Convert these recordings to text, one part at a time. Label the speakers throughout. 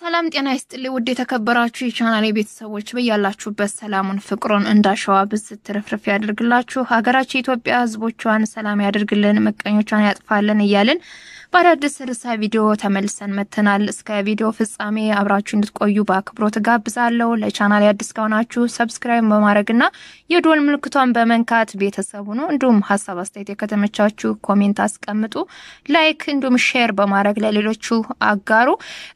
Speaker 1: ሰላም ጤና ይስጥልኝ ውድ የተከበራችሁ የቻናሌ ቤተሰቦች በያላችሁበት ሰላሙን ፍቅሩን እንዳሸዋ ብስትርፍርፍ ያደርግላችሁ። ሀገራችን ኢትዮጵያ ህዝቦቿን ሰላም ያደርግልን፣ ምቀኞቿን ያጥፋልን እያልን በአዳዲስ ርዕሰ ቪዲዮ ተመልሰን መተናል። እስከ ቪዲዮ ፍጻሜ አብራችሁ እንድትቆዩ በአክብሮት ጋብዛለሁ። ለቻናል አዲስ ከሆናችሁ ሰብስክራይብ በማድረግና የዶል ምልክቷን በመንካት ቤተሰቡ ነው። እንዲሁም ሀሳብ አስተያየት የከተመቻችሁ ኮሜንት አስቀምጡ፣ ላይክ እንዲሁም ሼር በማድረግ ለሌሎቹ አጋሩ።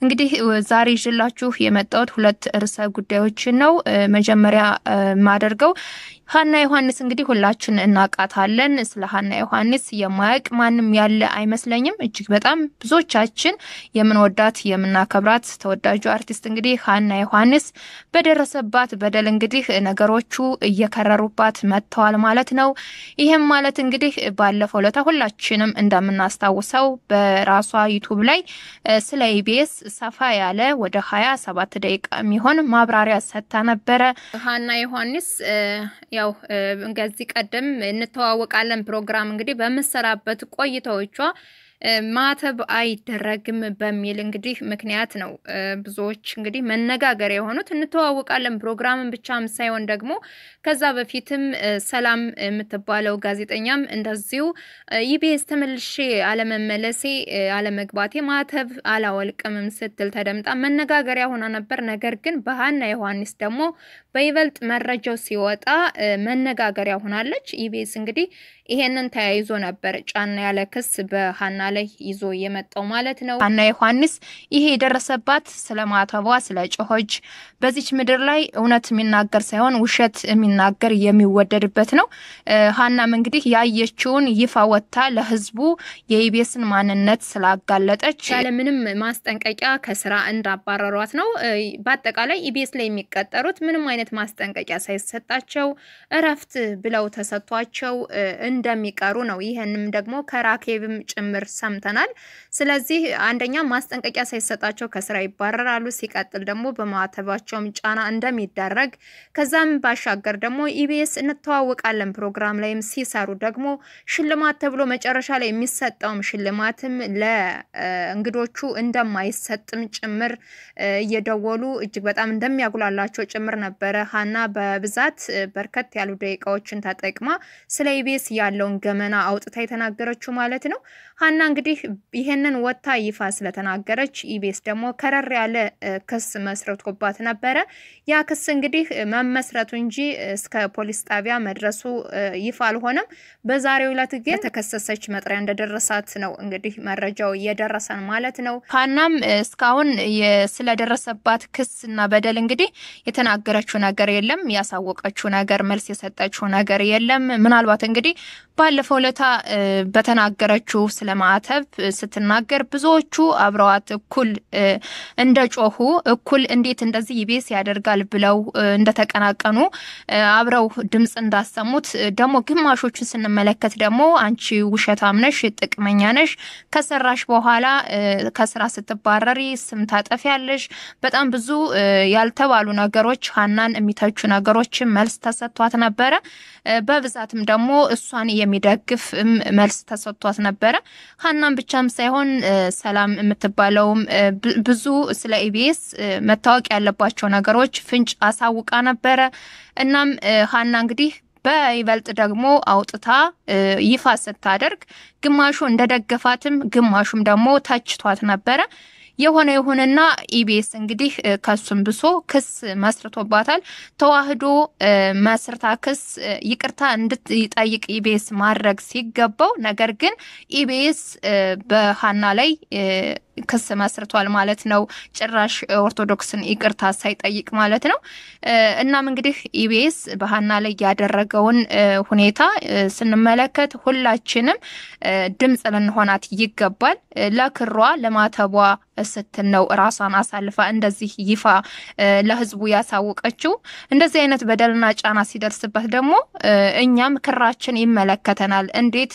Speaker 1: እንግዲህ ዛሬ ይዤላችሁ የመጣሁት ሁለት ርዕሰ ጉዳዮችን ነው። መጀመሪያ ማደርገው ሀና ዮሐንስ እንግዲህ ሁላችን እናውቃታለን። ስለ ሀና ዮሐንስ የማያውቅ ማንም ያለ አይመስለኝም። እጅግ በጣም ብዙዎቻችን የምንወዳት የምናከብራት ተወዳጁ አርቲስት እንግዲህ ሀና ዮሐንስ በደረሰባት በደል እንግዲህ ነገሮቹ እየከረሩባት መጥተዋል ማለት ነው። ይህም ማለት እንግዲህ ባለፈው ለታ ሁላችንም እንደምናስታውሰው በራሷ ዩቱብ ላይ ስለ ኢቢኤስ ሰፋ ያለ ወደ ሀያ ሰባት ደቂቃ የሚሆን ማብራሪያ ሰጥታ ነበረ ሀና ዮሐንስ ያው ከዚህ ቀደም እንተዋወቃለን ፕሮግራም እንግዲህ በምሰራበት ቆይታዎቿ ማተብ አይደረግም በሚል እንግዲህ ምክንያት ነው ብዙዎች እንግዲህ መነጋገሪያ የሆኑት። እንተዋወቃለን ፕሮግራምን ብቻም ሳይሆን ደግሞ ከዛ በፊትም ሰላም የምትባለው ጋዜጠኛም እንደዚሁ ኢቢኤስ ተመልሼ አለመመለሴ አለመግባቴ ማተብ አላወልቅምም ስትል ተደምጣ መነጋገሪያ ሆና ነበር። ነገር ግን በሀና ዮሐንስ ደግሞ በይበልጥ መረጃው ሲወጣ መነጋገሪያ ሆናለች። ኢቢኤስ እንግዲህ ይሄንን ተያይዞ ነበር ጫና ያለ ክስ በሀና ላይ ይዞ የመጣው ማለት ነው። ሀና ዮሐንስ ይሄ የደረሰባት ስለ ማተቧ ስለ ጮሆች በዚች ምድር ላይ እውነት የሚናገር ሳይሆን ውሸት የሚናገር የሚወደድበት ነው። ሀናም እንግዲህ ያየችውን ይፋ ወጥታ ለህዝቡ የኢቢኤስን ማንነት ስላጋለጠች ያለምንም ማስጠንቀቂያ ከስራ እንዳባረሯት ነው። በአጠቃላይ ኢቢኤስ ላይ የሚቀጠሩት ምንም አይነት ማስጠንቀቂያ ሳይሰጣቸው እረፍት ብለው ተሰጥቷቸው እንደሚቀሩ ነው። ይህንም ደግሞ ከራኬብም ጭምር ሰምተናል። ስለዚህ አንደኛ ማስጠንቀቂያ ሳይሰጣቸው ከስራ ይባረራሉ። ሲቀጥል ደግሞ በማተባቸውም ጫና እንደሚደረግ ከዛም ባሻገር ደግሞ ኢቢኤስ እንተዋወቃለን ፕሮግራም ላይም ሲሰሩ ደግሞ ሽልማት ተብሎ መጨረሻ ላይ የሚሰጠውም ሽልማትም ለእንግዶቹ እንደማይሰጥም ጭምር እየደወሉ እጅግ በጣም እንደሚያጉላላቸው ጭምር ነበረ። ሀና በብዛት በርከት ያሉ ደቂቃዎችን ተጠቅማ ስለ ኢቢኤስ ያለውን ገመና አውጥታ የተናገረችው ማለት ነው። ሀና እንግዲህ ይሄንን ወታ ይፋ ስለተናገረች ኢቤስ ደግሞ ከረር ያለ ክስ መስርቶባት ነበረ። ያ ክስ እንግዲህ መመስረቱ እንጂ እስከ ፖሊስ ጣቢያ መድረሱ ይፋ አልሆነም። በዛሬው ዕለት ግን የተከሰሰች መጥሪያ እንደደረሳት ነው እንግዲህ መረጃው እየደረሰን ማለት ነው። ሀናም እስካሁን ስለደረሰባት ክስና በደል እንግዲህ የተናገረችው ነገር የለም፣ ያሳወቀችው ነገር መልስ የሰጠችው ነገር የለም። ምናልባት እንግዲህ ባለፈው ለታ በተናገረችው ስለ ማዕተብ ስትናገር ብዙዎቹ አብረዋት እኩል እንደ ጮሁ እኩል እንዴት እንደዚህ ይቤስ ያደርጋል ብለው እንደተቀናቀኑ አብረው ድምፅ እንዳሰሙት ደግሞ ግማሾቹን ስንመለከት ደግሞ አንቺ ውሸታም ነሽ፣ ጥቅመኛ ነሽ፣ ከሰራሽ በኋላ ከስራ ስትባረሪ ስም ታጠፊያለሽ፣ በጣም ብዙ ያልተባሉ ነገሮች ሀናን የሚተቹ ነገሮችን መልስ ተሰጥቷት ነበረ። በብዛትም ደግሞ እሷ ሀናን የሚደግፍ መልስ ተሰጥቷት ነበረ። ሀናም ብቻም ሳይሆን ሰላም የምትባለውም ብዙ ስለ ኢቢኤስ መታወቅ ያለባቸው ነገሮች ፍንጭ አሳውቃ ነበረ። እናም ሀና እንግዲህ በይበልጥ ደግሞ አውጥታ ይፋ ስታደርግ ግማሹ እንደደገፋትም ግማሹም ደግሞ ተችቷት ነበረ። የሆነ የሆነና ኢቢኤስ እንግዲህ ከሱም ብሶ ክስ መስርቶባታል። ተዋህዶ መስርታ ክስ ይቅርታ እንድትጠይቅ ኢቢኤስ ማድረግ ሲገባው ነገር ግን ኢቢኤስ በሀና ላይ ክስ መስርቷል ማለት ነው። ጭራሽ ኦርቶዶክስን ይቅርታ ሳይጠይቅ ማለት ነው። እናም እንግዲህ ኢቢኤስ በሀና ላይ ያደረገውን ሁኔታ ስንመለከት ሁላችንም ድምፅ ልንሆናት ይገባል። ለክሯ ለማተቧ ስትል ነው ራሷን አሳልፋ እንደዚህ ይፋ ለህዝቡ ያሳወቀችው። እንደዚህ አይነት በደልና ጫና ሲደርስበት ደግሞ እኛም ክራችን ይመለከተናል። እንዴት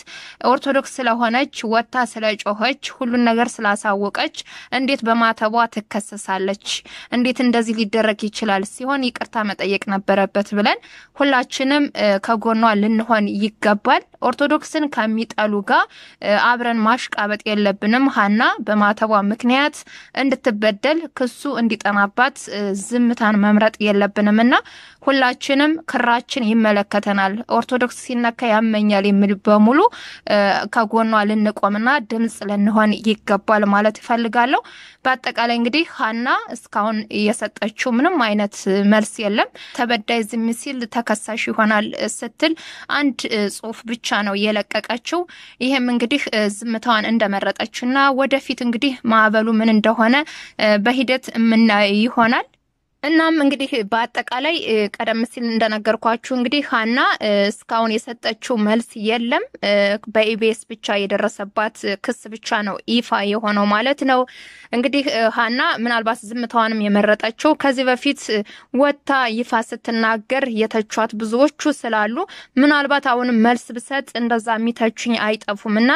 Speaker 1: ኦርቶዶክስ ስለሆነች ወታ ስለጮኸች ሁሉን ነገር ስላሳወ ካወቀች እንዴት በማተቧ ትከሰሳለች? እንዴት እንደዚህ ሊደረግ ይችላል? ሲሆን ይቅርታ መጠየቅ ነበረበት ብለን ሁላችንም ከጎኗ ልንሆን ይገባል። ኦርቶዶክስን ከሚጠሉ ጋር አብረን ማሽቃበጥ የለብንም። ሀና በማተቧ ምክንያት እንድትበደል ክሱ እንዲጠናባት ዝምታን መምረጥ የለብንም እና ሁላችንም ክራችን ይመለከተናል። ኦርቶዶክስ ሲነካ ያመኛል የሚል በሙሉ ከጎኗ ልንቆምና ድምፅ ልንሆን ይገባል ማለት ማለት ይፈልጋለሁ። በአጠቃላይ እንግዲህ ሀና እስካሁን የሰጠችው ምንም አይነት መልስ የለም። ተበዳይ ዝም ሲል ተከሳሽ ይሆናል ስትል አንድ ጽሁፍ ብቻ ነው የለቀቀችው። ይህም እንግዲህ ዝምታዋን እንደመረጠችና ወደፊት እንግዲህ ማዕበሉ ምን እንደሆነ በሂደት የምናየው ይሆናል። እናም እንግዲህ በአጠቃላይ ቀደም ሲል እንደነገርኳችሁ እንግዲህ ሀና እስካሁን የሰጠችው መልስ የለም። በኢቢኤስ ብቻ የደረሰባት ክስ ብቻ ነው ይፋ የሆነው ማለት ነው። እንግዲህ ሀና ምናልባት ዝምታዋንም የመረጠችው ከዚህ በፊት ወታ ይፋ ስትናገር የተቿት ብዙዎቹ ስላሉ ምናልባት አሁንም መልስ ብሰጥ እንደዛ የሚተችኝ አይጠፉም እና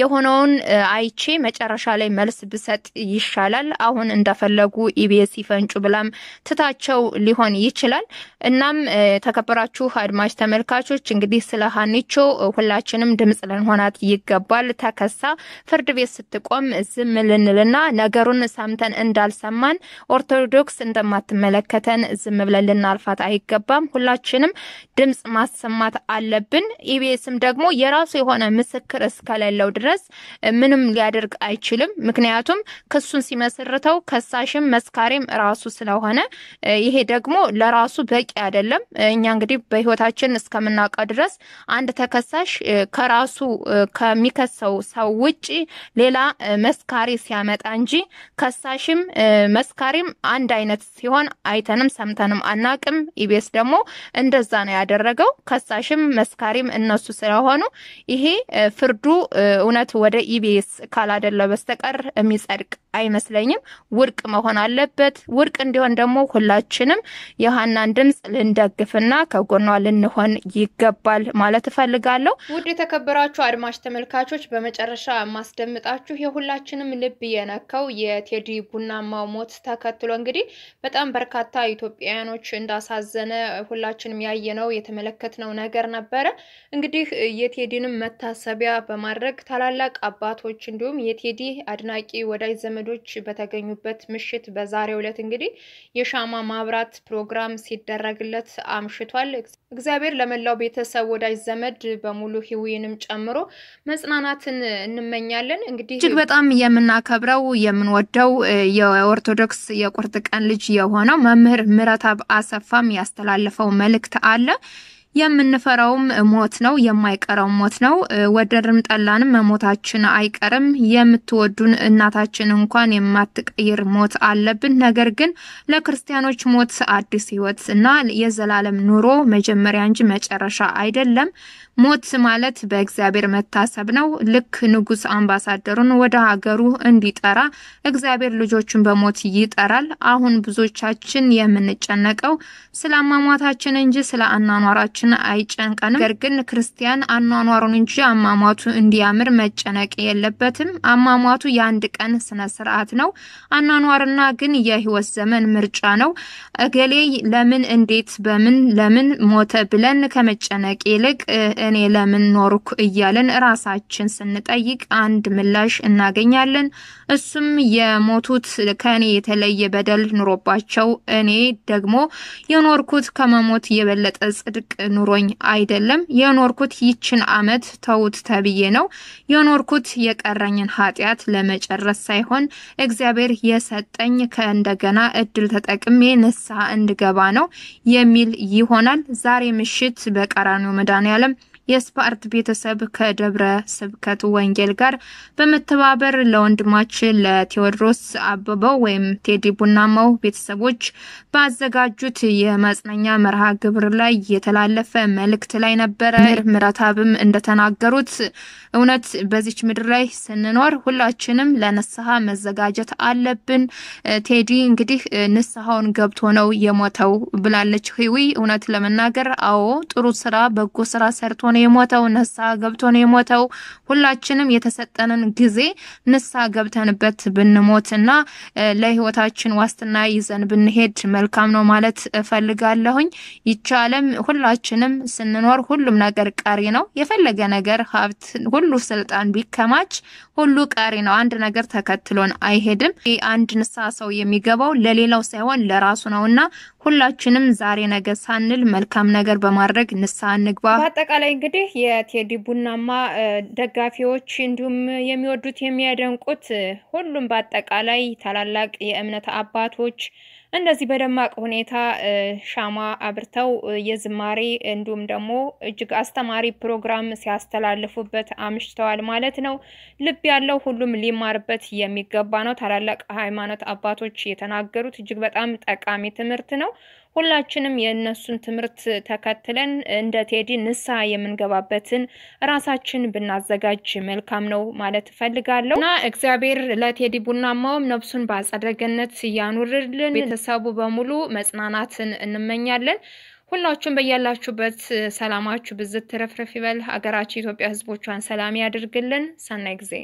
Speaker 1: የሆነውን አይቼ መጨረሻ ላይ መልስ ብሰጥ ይሻላል። አሁን እንደፈለጉ ኢቢኤስ ይፈንጩ ብላም ትታቸው ሊሆን ይችላል። እናም ተከበራችሁ አድማጭ ተመልካቾች እንግዲህ ስለ ሀኒቾ ሁላችንም ድምጽ ልንሆናት ይገባል። ተከሳ ፍርድ ቤት ስትቆም ዝም ልንልና ነገሩን ሰምተን እንዳልሰማን ኦርቶዶክስ እንደማትመለከተን ዝም ብለን ልናልፋት አይገባም። ሁላችንም ድምጽ ማሰማት አለብን። ኢቢኤስም ደግሞ የራሱ የሆነ ምስክር እስከሌለው ድረስ ምንም ሊያደርግ አይችልም። ምክንያቱም ክሱን ሲመስርተው ከሳሽም መስካሪም ራሱ ስለሆነ ይሄ ደግሞ ለራሱ በቂ አይደለም። እኛ እንግዲህ በህይወታችን እስከምናውቀ ድረስ አንድ ተከሳሽ ከራሱ ከሚከሰው ሰው ውጭ ሌላ መስካሪ ሲያመጣ እንጂ ከሳሽም መስካሪም አንድ አይነት ሲሆን አይተንም ሰምተንም አናቅም። ኢቤስ ደግሞ እንደዛ ነው ያደረገው። ከሳሽም መስካሪም እነሱ ስለሆኑ ይሄ ፍርዱ እውነት ወደ ኢቤስ ካላደለ በስተቀር የሚጸድቅ አይመስለኝም። ውርቅ መሆን አለበት። ውርቅ እንዲሆን ደግሞ ሁላችንም የሀናን ድምፅ ልንደግፍና ከጎኗ ልንሆን ይገባል ማለት እፈልጋለሁ። ውድ የተከበራችሁ አድማጭ ተመልካቾች፣ በመጨረሻ የማስደምጣችሁ የሁላችንም ልብ የነካው የቴዲ ቡናማው ሞት ተከትሎ እንግዲህ በጣም በርካታ ኢትዮጵያውያኖች እንዳሳዘነ ሁላችንም ያየነው የተመለከትነው ነገር ነበረ። እንግዲህ የቴዲንም መታሰቢያ በማድረግ ታላላቅ አባቶች እንዲሁም የቴዲ አድናቂ ወዳጅ ዘመ ዘመዶች በተገኙበት ምሽት በዛሬው ዕለት እንግዲህ የሻማ ማብራት ፕሮግራም ሲደረግለት አምሽቷል። እግዚአብሔር ለመላው ቤተሰብ፣ ወዳጅ ዘመድ በሙሉ ህዊንም ጨምሮ መጽናናትን እንመኛለን። እንግዲህ እጅግ በጣም የምናከብረው የምንወደው የኦርቶዶክስ የቁርጥ ቀን ልጅ የሆነው መምህር ምረታብ አሰፋም ያስተላለፈው መልእክት አለ። የምንፈራውም ሞት ነው፣ የማይቀረው ሞት ነው። ወደድንም ጠላንም መሞታችን አይቀርም። የምትወዱን እናታችን እንኳን የማትቀይር ሞት አለብን። ነገር ግን ለክርስቲያኖች ሞት አዲስ ሕይወት እና የዘላለም ኑሮ መጀመሪያ እንጂ መጨረሻ አይደለም። ሞት ማለት በእግዚአብሔር መታሰብ ነው። ልክ ንጉሥ አምባሳደሩን ወደ ሀገሩ እንዲጠራ እግዚአብሔር ልጆቹን በሞት ይጠራል። አሁን ብዙዎቻችን የምንጨነቀው ስለ አሟሟታችን እንጂ ስለ አኗኗራችን አይጨንቀንም። ነገር ግን ክርስቲያን አኗኗሩን እንጂ አሟሟቱ እንዲያምር መጨነቅ የለበትም። አሟሟቱ የአንድ ቀን ስነ ስርዓት ነው። አኗኗርና ግን የህይወት ዘመን ምርጫ ነው። እገሌ ለምን እንዴት በምን ለምን ሞተ ብለን ከመጨነቅ ይልቅ እኔ ለምን ኖርኩ እያልን ራሳችን ስንጠይቅ አንድ ምላሽ እናገኛለን። እሱም የሞቱት ከእኔ የተለየ በደል ኑሮባቸው፣ እኔ ደግሞ የኖርኩት ከመሞት የበለጠ ጽድቅ ኑሮኝ አይደለም። የኖርኩት ይችን አመት ተውት ተብዬ ነው። የኖርኩት የቀረኝን ኃጢአት ለመጨረስ ሳይሆን እግዚአብሔር የሰጠኝ ከእንደገና እድል ተጠቅሜ ንስሐ እንድገባ ነው የሚል ይሆናል። ዛሬ ምሽት በቀራንዮ መድኃኔዓለም የስፓርት ቤተሰብ ከደብረ ስብከት ወንጌል ጋር በመተባበር ለወንድማችን ለቴዎድሮስ አበበው ወይም ቴዲ ቡናማው ቤተሰቦች ባዘጋጁት የመጽናኛ መርሃ ግብር ላይ የተላለፈ መልእክት ላይ ነበረ። ምረታብም እንደተናገሩት እውነት በዚች ምድር ላይ ስንኖር ሁላችንም ለንስሐ መዘጋጀት አለብን። ቴዲ እንግዲህ ንስሐውን ገብቶ ነው የሞተው ብላለች ህዊ። እውነት ለመናገር አዎ ጥሩ ስራ፣ በጎ ስራ ሰርቶ ነው የሞተው፣ ንስሐ ገብቶ ነው የሞተው። ሁላችንም የተሰጠንን ጊዜ ንስሐ ገብተንበት ብንሞትና ለህይወታችን ዋስትና ይዘን ብንሄድ መልካም ነው ማለት እፈልጋለሁኝ። ይቻለም ሁላችንም ስንኖር ሁሉም ነገር ቀሪ ነው። የፈለገ ነገር ሀብት፣ ሁሉ ስልጣን ቢከማች ሁሉ ቀሪ ነው። አንድ ነገር ተከትሎን አይሄድም። አንድ ንስሐ ሰው የሚገባው ለሌላው ሳይሆን ለራሱ ነውና ሁላችንም ዛሬ ነገ ሳንል መልካም ነገር በማድረግ ንስሐ እንግባ። በአጠቃላይ እንግዲህ የቴዲ ቡናማ ደጋፊዎች እንዲሁም የሚወዱት የሚያደንቁት ሁሉም በአጠቃላይ ታላላቅ የእምነት አባቶች እንደዚህ በደማቅ ሁኔታ ሻማ አብርተው የዝማሬ እንዲሁም ደግሞ እጅግ አስተማሪ ፕሮግራም ሲያስተላልፉበት አምሽተዋል ማለት ነው። ልብ ያለው ሁሉም ሊማርበት የሚገባ ነው። ታላላቅ ሃይማኖት አባቶች የተናገሩት እጅግ በጣም ጠቃሚ ትምህርት ነው። ሁላችንም የእነሱን ትምህርት ተከትለን እንደ ቴዲ ንስሐ የምንገባበትን ራሳችን ብናዘጋጅ መልካም ነው ማለት እፈልጋለሁ እና እግዚአብሔር ለቴዲ ቡናማውም ነፍሱን በአጸደ ገነት ያኑርልን። ቤተሰቡ በሙሉ መጽናናትን እንመኛለን። ሁላችሁም በያላችሁበት ሰላማችሁ ብዝት ትረፍረፍ ይበል። ሀገራችን ኢትዮጵያ ሕዝቦቿን ሰላም ያድርግልን። ሰናይ ጊዜ